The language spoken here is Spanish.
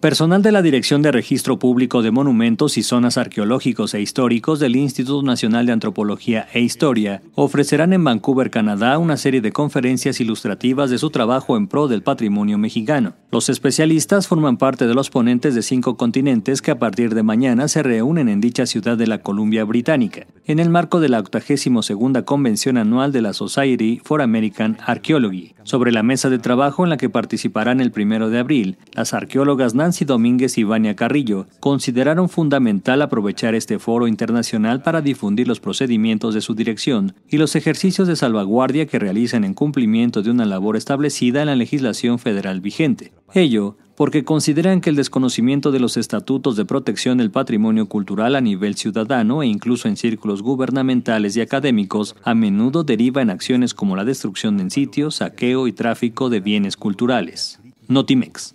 Personal de la Dirección de Registro Público de Monumentos y Zonas Arqueológicos e Históricos del Instituto Nacional de Antropología e Historia ofrecerán en Vancouver, Canadá, una serie de conferencias ilustrativas de su trabajo en pro del patrimonio mexicano. Los especialistas forman parte de los ponentes de cinco continentes que a partir de mañana se reúnen en dicha ciudad de la Columbia Británica, en el marco de la 82 Convención Anual de la Society for American Archaeology, sobre la mesa de trabajo en la que participarán el 1 de abril, las arqueólogas Nancy Domínguez y Vania Carrillo consideraron fundamental aprovechar este foro internacional para difundir los procedimientos de su dirección y los ejercicios de salvaguardia que realizan en cumplimiento de una labor establecida en la legislación federal vigente. Ello porque consideran que el desconocimiento de los estatutos de protección del patrimonio cultural a nivel ciudadano e incluso en círculos gubernamentales y académicos a menudo deriva en acciones como la destrucción en sitios, saqueo y tráfico de bienes culturales. Notimex.